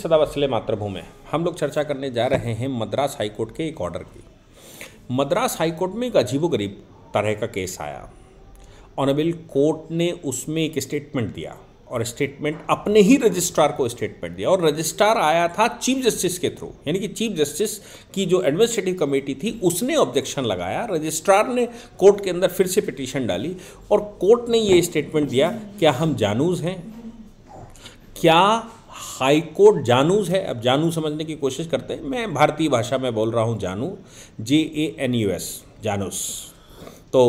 सदाबसले मातृभूमि हम लोग चर्चा करने जा रहे हैं मद्रास हाईकोर्ट के एक ऑर्डर की मद्रास हाईकोर्ट में एक अजीबोगरीब तरह का केस आया ऑनरेबल कोर्ट ने उसमें एक स्टेटमेंट दिया और स्टेटमेंट अपने ही रजिस्ट्रार को स्टेटमेंट दिया और रजिस्ट्रार आया था चीफ जस्टिस के थ्रू यानी कि चीफ जस्टिस की जो एडमिनिस्ट्रेटिव कमेटी थी उसने ऑब्जेक्शन लगाया रजिस्ट्रार ने कोर्ट के अंदर फिर से पिटीशन डाली और कोर्ट ने ये स्टेटमेंट दिया क्या हम जानूज हैं क्या हाईकोर्ट जानूज है अब जानू समझने की कोशिश करते हैं मैं भारतीय भाषा में बोल रहा हूँ जानू J A N U S Janus तो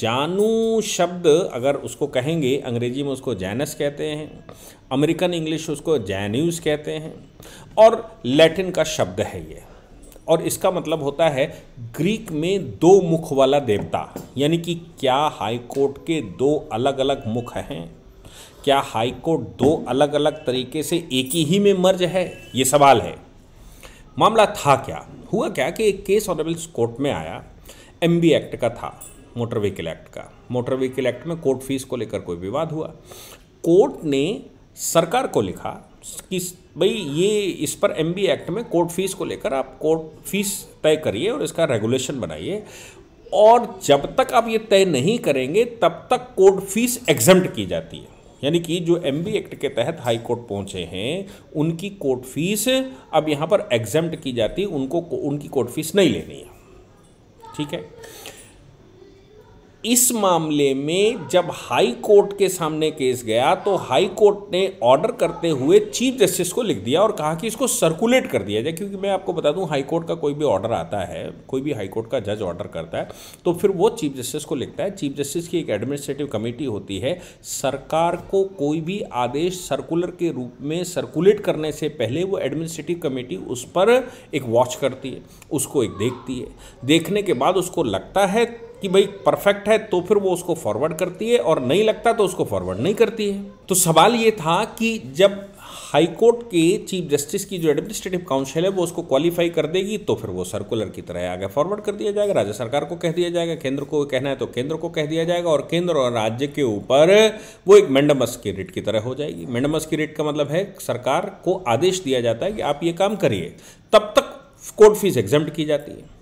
जानू शब्द अगर उसको कहेंगे अंग्रेजी में उसको जैनस कहते हैं अमेरिकन इंग्लिश उसको जैन्यूज कहते हैं और लैटिन का शब्द है ये और इसका मतलब होता है ग्रीक में दो मुख वाला देवता यानी कि क्या हाई कोर्ट के दो अलग अलग मुख हैं क्या हाईकोर्ट दो अलग अलग तरीके से एक ही में मर्ज है ये सवाल है मामला था क्या हुआ क्या कि एक केस ऑनरेबल कोर्ट में आया एम एक्ट का था मोटर व्हीकल एक्ट का मोटर व्हीकल एक्ट में कोर्ट फीस को लेकर कोई विवाद हुआ कोर्ट ने सरकार को लिखा कि भाई ये इस पर एम एक्ट में कोर्ट फीस को लेकर आप कोर्ट फीस तय करिए और इसका रेगुलेशन बनाइए और जब तक आप ये तय नहीं करेंगे तब तक कोर्ट फीस एग्जम्प्ट की जाती है यानी कि जो एम एक्ट के तहत हाई कोर्ट पहुंचे हैं उनकी कोर्ट फीस अब यहां पर एग्जाम्प्ट की जाती उनको उनकी कोर्ट फीस नहीं लेनी है ठीक है इस मामले में जब हाई कोर्ट के सामने केस गया तो हाई कोर्ट ने ऑर्डर करते हुए चीफ जस्टिस को लिख दिया और कहा कि इसको सर्कुलेट कर दिया जाए क्योंकि मैं आपको बता दूं हाई कोर्ट का कोई भी ऑर्डर आता है कोई भी हाई कोर्ट का जज ऑर्डर करता है तो फिर वो चीफ जस्टिस को लिखता है चीफ जस्टिस की एक एडमिनिस्ट्रेटिव कमेटी होती है सरकार को कोई भी आदेश सर्कुलर के रूप में सर्कुलेट करने से पहले वो एडमिनिस्ट्रेटिव कमेटी उस पर एक वॉच करती है उसको एक देखती है देखने के बाद उसको लगता है कि भाई परफेक्ट है तो फिर वो उसको फॉरवर्ड करती है और नहीं लगता तो उसको फॉरवर्ड नहीं करती है तो सवाल ये था कि जब हाईकोर्ट के चीफ जस्टिस की जो एडमिनिस्ट्रेटिव काउंसिल है वो उसको क्वालिफाई कर देगी तो फिर वो सर्कुलर की तरह आगे फॉरवर्ड कर दिया जाएगा राज्य सरकार को कह दिया जाएगा केंद्र को कहना है तो केंद्र को कह दिया जाएगा और केंद्र और राज्य के ऊपर वो एक मेंडमस की रेट की तरह हो जाएगी मेंडमस की रेट का मतलब है सरकार को आदेश दिया जाता है कि आप ये काम करिए तब तक कोर्ट फीस एग्जाम की जाती है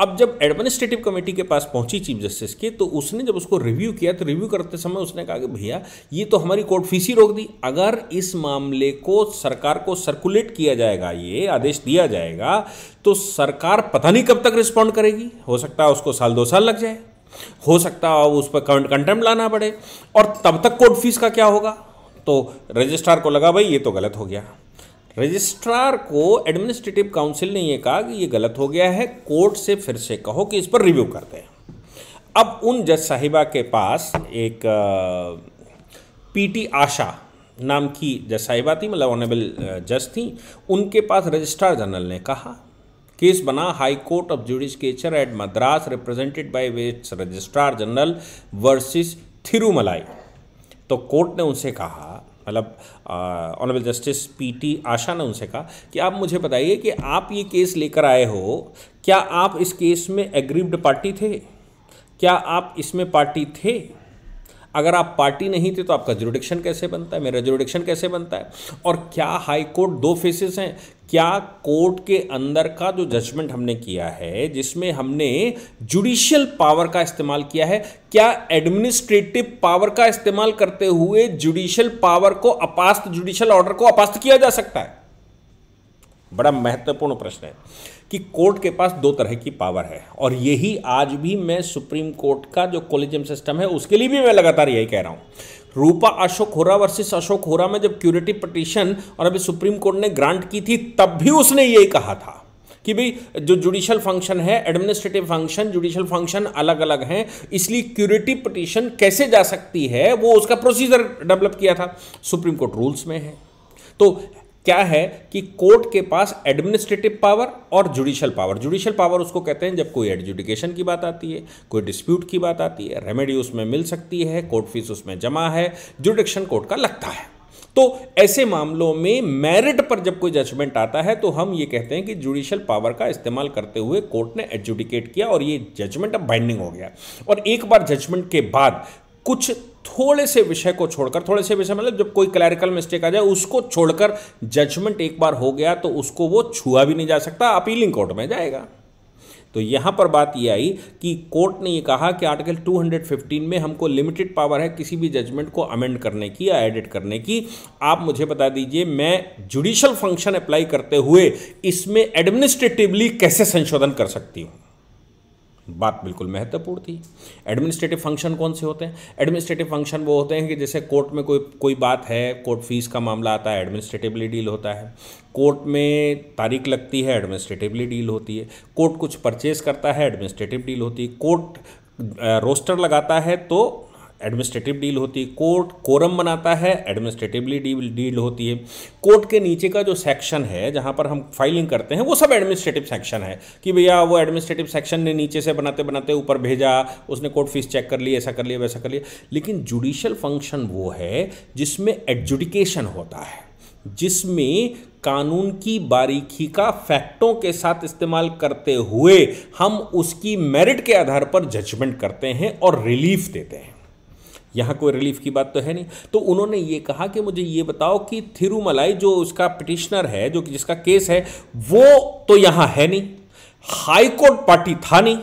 अब जब एडमिनिस्ट्रेटिव कमेटी के पास पहुंची चीफ जस्टिस के तो उसने जब उसको रिव्यू किया तो रिव्यू करते समय उसने कहा कि भैया ये तो हमारी कोर्ट फीस ही रोक दी अगर इस मामले को सरकार को सर्कुलेट किया जाएगा ये आदेश दिया जाएगा तो सरकार पता नहीं कब तक रिस्पॉन्ड करेगी हो सकता है उसको साल दो साल लग जाए हो सकता है उस पर करंट कंटेम्प लाना पड़े और तब तक कोर्ट फीस का क्या होगा तो रजिस्ट्रार को लगा भाई ये तो गलत हो गया रजिस्ट्रार को एडमिनिस्ट्रेटिव काउंसिल ने यह कहा कि ये गलत हो गया है कोर्ट से फिर से कहो कि इस पर रिव्यू कर दें अब उन जज साहिबा के पास एक पीटी आशा नाम की जज साहिबा थी मतलब ऑनेबल जज थी उनके पास रजिस्ट्रार जनरल ने कहा केस बना high court of judicature at Madras represented by its registrar general versus Thirumalai तो कोर्ट ने उनसे कहा मतलब ऑनरेबल जस्टिस पीटी आशा ने उनसे कहा कि आप मुझे बताइए कि आप ये केस लेकर आए हो क्या आप इस केस में एग्रीव्ड पार्टी थे क्या आप इसमें पार्टी थे अगर आप पार्टी नहीं थे तो आपका जुरुडिक्शन कैसे बनता है मेरा जुरुडिक्शन कैसे बनता है और क्या हाई कोर्ट दो फेसेस हैं क्या कोर्ट के अंदर का जो जजमेंट हमने किया है जिसमें हमने जुडिशियल पावर का इस्तेमाल किया है क्या एडमिनिस्ट्रेटिव पावर का इस्तेमाल करते हुए जुडिशियल पावर को अपास्त जुडिशियल ऑर्डर को अपास्त किया जा सकता है बड़ा महत्वपूर्ण प्रश्न है कि कोर्ट के पास दो तरह की पावर है और यही आज भी मैं सुप्रीम कोर्ट का जो कोलिजियम सिस्टम है उसके लिए भी मैं लगातार यही कह रहा हूँ रूपा अशोक होरा वर्सेस अशोक होरा में जब क्यूरेटिव पटिशन और अभी सुप्रीम कोर्ट ने ग्रांट की थी तब भी उसने यही कहा था कि भाई जो जुडिशियल फंक्शन है एडमिनिस्ट्रेटिव फंक्शन जुडिशियल फंक्शन अलग अलग हैं इसलिए क्यूरेटिव पटिशन कैसे जा सकती है वो उसका प्रोसीजर डेवलप किया था सुप्रीम कोर्ट रूल्स में है तो क्या है कि कोर्ट के पास एडमिनिस्ट्रेटिव पावर और जुडिशियल पावर जुडिशियल पावर उसको कहते हैं जब कोई एडजुडिकेशन की बात आती है कोई डिस्प्यूट की बात आती है रेमेडी उसमें मिल सकती है कोर्ट फीस उसमें जमा है जुडिक्शन कोर्ट का लगता है तो ऐसे मामलों में मेरिट पर जब कोई जजमेंट आता है तो हम ये कहते हैं कि जुडिशियल पावर का इस्तेमाल करते हुए कोर्ट ने एडजुडिकेट किया और ये जजमेंट अब बाइंडिंग हो गया और एक बार जजमेंट के बाद कुछ थोड़े से विषय को छोड़कर थोड़े से विषय मतलब जब कोई क्लैरिकल मिस्टेक आ जाए उसको छोड़कर जजमेंट एक बार हो गया तो उसको वो छुआ भी नहीं जा सकता अपीलिंग कोर्ट में जाएगा तो यहां पर बात यह आई कि कोर्ट ने यह कहा कि आर्टिकल 215 में हमको लिमिटेड पावर है किसी भी जजमेंट को अमेंड करने की या एडिट करने की आप मुझे बता दीजिए मैं जुडिशल फंक्शन अप्लाई करते हुए इसमें एडमिनिस्ट्रेटिवली कैसे संशोधन कर सकती हूँ बात बिल्कुल महत्वपूर्ण थी एडमिनिस्ट्रेटिव फंक्शन कौन से होते हैं एडमिनिस्ट्रेटिव फंक्शन वो होते हैं कि जैसे कोर्ट में कोई कोई बात है कोर्ट फीस का मामला आता है एडमिनिस्ट्रेटिवली डील होता है कोर्ट में तारीख लगती है एडमिनिस्ट्रेटिवली डील होती है कोर्ट कुछ परचेज करता है एडमिनिस्ट्रेटिव डील होती है कोर्ट रोस्टर लगाता है तो एडमिनिस्ट्रेटिव डील होती है कोर्ट कोरम बनाता है एडमिनिस्ट्रेटिवली डील डील होती है कोर्ट के नीचे का जो सेक्शन है जहाँ पर हम फाइलिंग करते हैं वो सब एडमिनिस्ट्रेटिव सेक्शन है कि भैया वो एडमिनिस्ट्रेटिव सेक्शन ने नीचे से बनाते बनाते ऊपर भेजा उसने कोर्ट फीस चेक कर ली ऐसा कर लिया वैसा कर लिया लेकिन जुडिशल फंक्शन वो है जिसमें एडजुडिकेशन होता है जिसमें कानून की बारीकी का फैक्टों के साथ इस्तेमाल करते हुए हम उसकी मेरिट के आधार पर जजमेंट करते हैं और रिलीफ देते हैं यहाँ कोई रिलीफ की बात तो है नहीं तो उन्होंने ये कहा कि मुझे ये बताओ कि थिरुमलाई जो उसका पिटिशनर है जो जिसका केस है वो तो यहाँ है नहीं हाई कोर्ट पार्टी था नहीं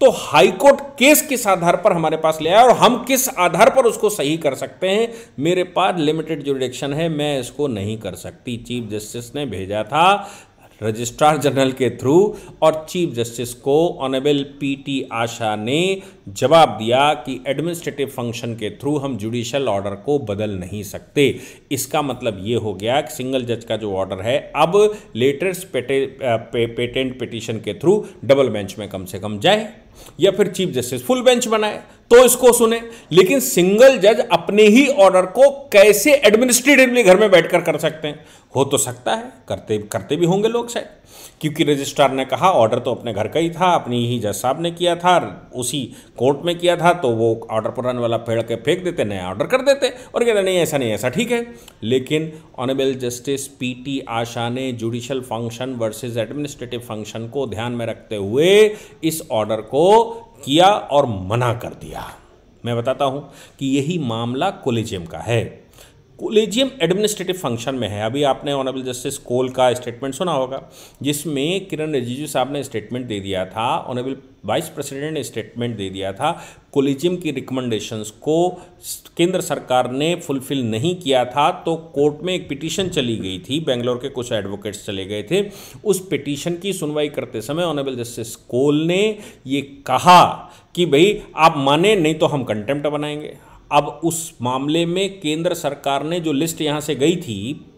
तो हाईकोर्ट केस किस आधार पर हमारे पास ले आया और हम किस आधार पर उसको सही कर सकते हैं मेरे पास लिमिटेड जो है मैं इसको नहीं कर सकती चीफ जस्टिस ने भेजा था रजिस्ट्रार जनरल के थ्रू और चीफ जस्टिस को ऑनरेबल पी टी आशा ने जवाब दिया कि एडमिनिस्ट्रेटिव फंक्शन के थ्रू हम जुडिशल ऑर्डर को बदल नहीं सकते इसका मतलब ये हो गया कि सिंगल जज का जो ऑर्डर है अब लेटेस्ट पेटे, पे, पेटेंट पिटिशन के थ्रू डबल बेंच में कम से कम जाए या फिर चीफ जस्टिस फुल बेंच बनाए तो इसको सुने लेकिन सिंगल जज अपने ही ऑर्डर को कैसे एडमिनिस्ट्रेटिवली घर में बैठकर कर सकते हैं हो तो सकता है करते करते भी होंगे लोग शायद क्योंकि रजिस्ट्रार ने कहा ऑर्डर तो अपने घर का ही था अपनी ही जज साहब ने किया था उसी कोर्ट में किया था तो वो ऑर्डर पुराने वाला फेड़ के फेंक देते नया ऑर्डर कर देते और कहते नहीं ऐसा नहीं ऐसा ठीक है लेकिन honourable justice P T Asha ने judicial function versus administrative function को ध्यान में रखते हुए इस ऑर्डर को किया और मना कर दिया मैं बताता हूं कि यही मामला कोलेजियम का है कोलेजियम एडमिनिस्ट्रेटिव फंक्शन में है अभी आपने ऑनरेबल जस्टिस कोल का स्टेटमेंट सुना होगा जिसमें किरण रिजिजू साहब ने स्टेटमेंट दे दिया था ऑनरेबल वाइस प्रेसिडेंट ने स्टेटमेंट दे दिया था कोलेजियम की रिकमेंडेशंस को केंद्र सरकार ने फुलफिल नहीं किया था तो कोर्ट में एक पिटीशन चली गई थी बेंगलोर के कुछ एडवोकेट्स चले गए थे उस पिटीशन की सुनवाई करते समय ऑनरेबल जस्टिस कोल ने ये कहा कि भाई आप माने नहीं तो हम कंटेम्प्ट बनाएंगे अब उस मामले में केंद्र सरकार ने जो लिस्ट यहां से गई थी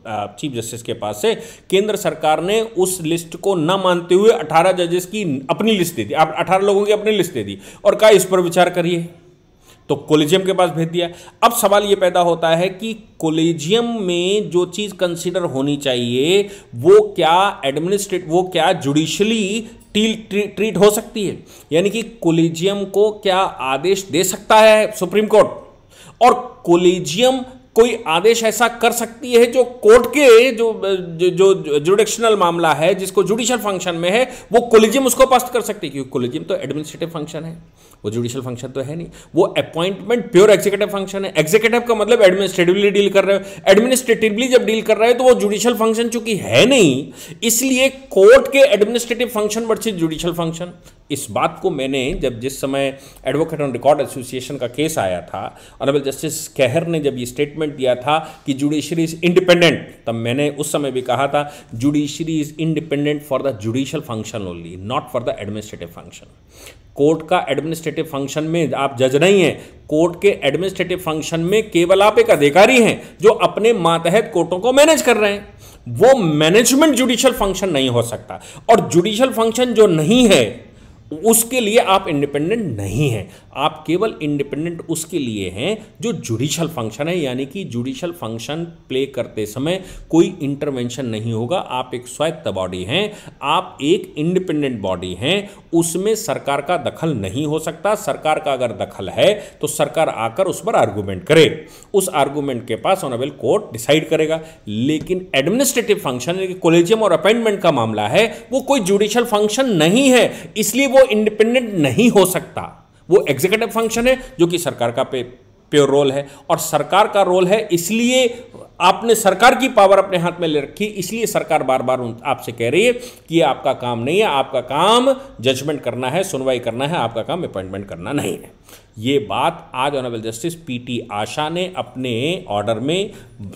चीफ जस्टिस के पास से केंद्र सरकार ने उस लिस्ट को न मानते हुए 18 जजेस की अपनी लिस्ट दे दी आप 18 लोगों की अपनी लिस्ट दे दी और कहा इस पर विचार करिए तो कोलेजियम के पास भेज दिया अब सवाल ये पैदा होता है कि कोलेजियम में जो चीज़ कंसिडर होनी चाहिए वो क्या एडमिनिस्ट्रेट वो क्या जुडिशली ट्रीट हो सकती है यानी कि कोलेजियम को क्या आदेश दे सकता है सुप्रीम कोर्ट और कोलेजियम कोई आदेश ऐसा कर सकती है जो कोर्ट के जो जो जुडिक्शनल मामला है जिसको जुडिशियल फंक्शन में है वो कोलिजियम उसको पास कर सकती है क्योंकि कोलिजियम तो एडमिनिस्ट्रेटिव फंक्शन है वो जुडिशियल फंक्शन तो है नहीं वो अपॉइंटमेंट प्योर एग्जीक्यूटिव फंक्शन है एग्जीक्यूटिव का मतलब एडमिनिस्ट्रेटिवली डील कर रहे हो एडमिनिस्ट्रेटिवली जब डील कर रहे हो तो वो जुडिशियल फंक्शन चूंकि है नहीं इसलिए कोर्ट के administrative function versus judicial function इस बात को मैंने जब जिस समय एडवोकेट ऑन रिकॉर्ड एसोसिएशन का केस आया था ऑनरेबल जस्टिस कहर ने जब ये स्टेटमेंट दिया था कि जुडिशरी इज इंडिपेंडेंट तब मैंने उस समय भी कहा था judiciary is independent for the judicial function only not for the administrative function court का एडमिनिस्ट्रेटिव फंक्शन में आप जज नहीं हैं कोर्ट के एडमिनिस्ट्रेटिव फंक्शन में केवल आप एक अधिकारी हैं जो अपने मातहत कोर्टों को मैनेज कर रहे हैं वो मैनेजमेंट जुडिशियल फंक्शन नहीं हो सकता और जुडिशियल फंक्शन जो नहीं है उसके लिए आप इंडिपेंडेंट नहीं हैं आप केवल इंडिपेंडेंट उसके लिए हैं जो जुडिशल फंक्शन है यानी कि जुडिशल फंक्शन प्ले करते समय कोई इंटरवेंशन नहीं होगा आप एक स्वायत्त बॉडी हैं आप एक इंडिपेंडेंट बॉडी हैं उसमें सरकार का दखल नहीं हो सकता सरकार का अगर दखल है तो सरकार आकर उस पर आर्गूमेंट करे उस आर्गूमेंट के पास ऑनरेबल कोर्ट डिसाइड करेगा लेकिन एडमिनिस्ट्रेटिव फंक्शन कोलेजियम और अपॉइंटमेंट का मामला है वो कोई जुडिशल फंक्शन नहीं है इसलिए वो इंडिपेंडेंट नहीं हो सकता वो एग्जीक्यूटिव फंक्शन है जो कि सरकार का पे प्योर रोल है और सरकार का रोल है इसलिए आपने सरकार की पावर अपने हाथ में ले रखी इसलिए सरकार बार बार आपसे कह रही है कि ये आपका काम नहीं है आपका काम जजमेंट करना है सुनवाई करना है आपका काम अपॉइंटमेंट करना नहीं है ये बात आज ऑनरेबल जस्टिस पीटी आशा ने अपने ऑर्डर में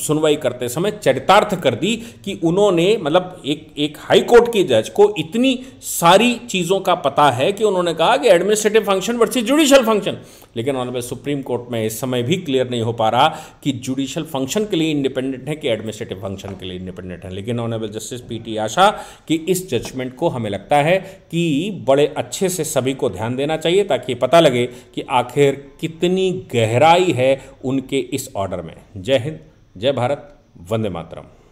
सुनवाई करते समय चरितार्थ कर दी कि उन्होंने मतलब एक एक हाई कोर्ट के जज को इतनी सारी चीज़ों का पता है कि उन्होंने कहा कि administrative function versus judicial function लेकिन ऑनरेबल सुप्रीम कोर्ट में इस समय भी क्लियर नहीं हो पा रहा कि जुडिशियल फंक्शन के लिए इंडिपेंडेंट हैं कि एडमिनिस्ट्रेटिव फंक्शन के लिए इंडिपेंडेंट हैं लेकिन honourable justice P T Asha कि इस जजमेंट को हमें लगता है कि बड़े अच्छे से सभी को ध्यान देना चाहिए ताकि पता लगे कि आखिर कितनी गहराई है उनके इस ऑर्डर में जय हिंद जय भारत वंदे मातरम